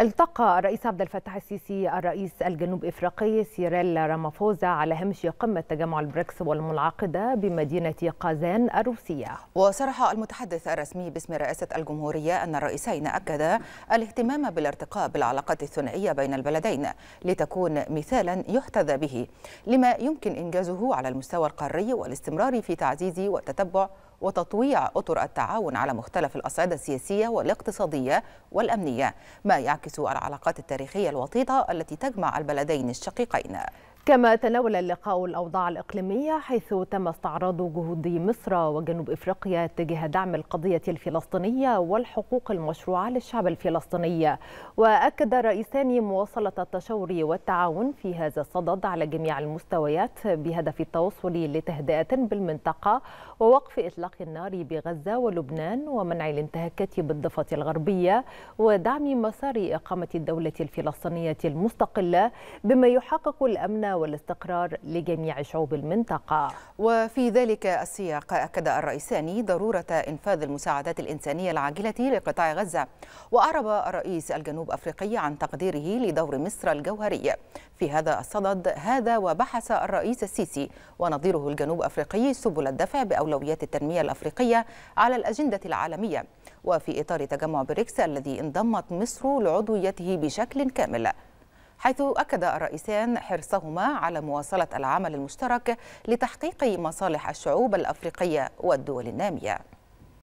التقى الرئيس عبد الفتاح السيسي الرئيس الجنوب افريقي سيريل رامافوزا على هامش قمه تجمع البريكس والمنعقده بمدينه قازان الروسيه. وصرح المتحدث الرسمي باسم رئاسه الجمهوريه ان الرئيسين اكدا الاهتمام بالارتقاء بالعلاقات الثنائيه بين البلدين لتكون مثالا يحتذى به لما يمكن انجازه على المستوى القاري والاستمرار في تعزيز وتتبع وتطويع أطر التعاون على مختلف الأصعدة السياسية والاقتصادية والأمنية ما يعكس العلاقات التاريخية الوطيدة التي تجمع البلدين الشقيقين كما تناول اللقاء الأوضاع الإقليمية حيث تم استعراض جهود مصر وجنوب إفريقيا تجاه دعم القضية الفلسطينية والحقوق المشروعة للشعب الفلسطيني وأكد رئيسان مواصلة التشاور والتعاون في هذا الصدد على جميع المستويات بهدف التوصل لتهدئة بالمنطقة ووقف إطلاق النار بغزة ولبنان ومنع الانتهاكات بالضفة الغربية ودعم مسار إقامة الدولة الفلسطينية المستقلة بما يحقق الأمن والاستقرار لجميع شعوب المنطقة وفي ذلك السياق أكد الرئيسان ضرورة إنفاذ المساعدات الإنسانية العاجلة لقطاع غزة وأعرب الرئيس الجنوب أفريقي عن تقديره لدور مصر الجوهري في هذا الصدد هذا وبحث الرئيس السيسي ونظيره الجنوب أفريقي سبل الدفع بأولويات التنمية الأفريقية على الأجندة العالمية وفي إطار تجمع بريكس الذي انضمت مصر لعضويته بشكل كامل حيث أكد الرئيسان حرصهما على مواصلة العمل المشترك لتحقيق مصالح الشعوب الأفريقية والدول النامية